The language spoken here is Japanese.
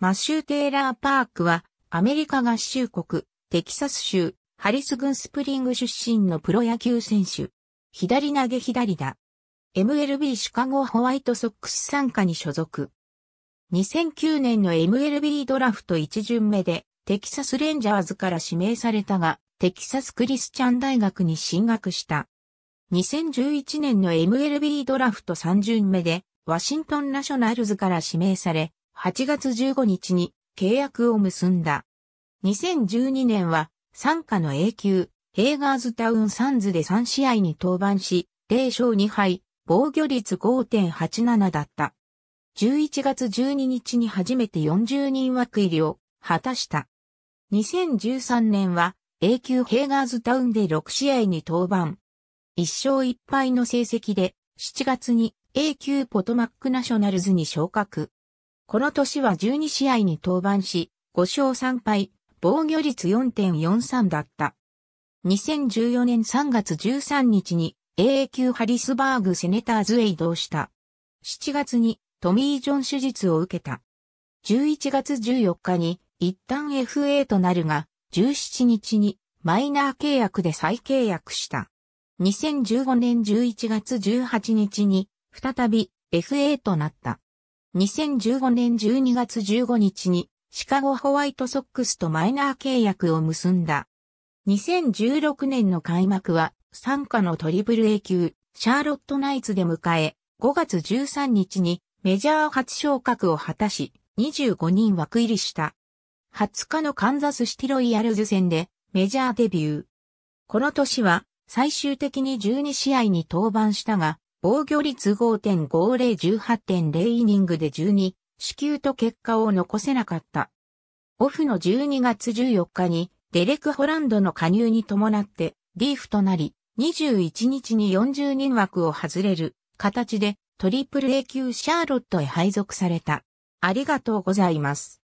マッシュー・テーラー・パークは、アメリカ合衆国、テキサス州、ハリス郡スプリング出身のプロ野球選手。左投げ左打。MLB シカゴホワイトソックス参加に所属。2009年の MLB ドラフト1巡目で、テキサスレンジャーズから指名されたが、テキサスクリスチャン大学に進学した。2011年の MLB ドラフト3巡目で、ワシントンナショナルズから指名され、8月15日に契約を結んだ。2012年は、参加の A 級、ヘイガーズタウンサンズで3試合に登板し、0勝2敗、防御率5.87だった。11月12日に初めて40人枠入りを果たした。2013年は A 級ヘイガーズタウンで6試合に登板。1勝1敗の成績で7月に A 級ポトマックナショナルズに昇格。この年は12試合に登板し、5勝3敗、防御率4.43だった。2014年3月13日に AA 級ハリスバーグセネターズへ移動した。7月にトミー・ジョン手術を受けた。11月14日に一旦 FA となるが、17日にマイナー契約で再契約した。2015年11月18日に再び FA となった。2015年12月15日にシカゴホワイトソックスとマイナー契約を結んだ。2016年の開幕は参加のトリプル A 級シャーロットナイツで迎え、5月13日にメジャー初昇格を果たし、25人枠入りした。20日のカンザスシティロイヤルズ戦でメジャーデビュー。この年は最終的に12試合に登板したが、防御率5.50、18.0イニングで12、死球と結果を残せなかった。オフの12月14日に、デレク・ホランドの加入に伴って、リーフとなり、21日に40人枠を外れる形で、トリプル A 級シャーロットへ配属された。ありがとうございます。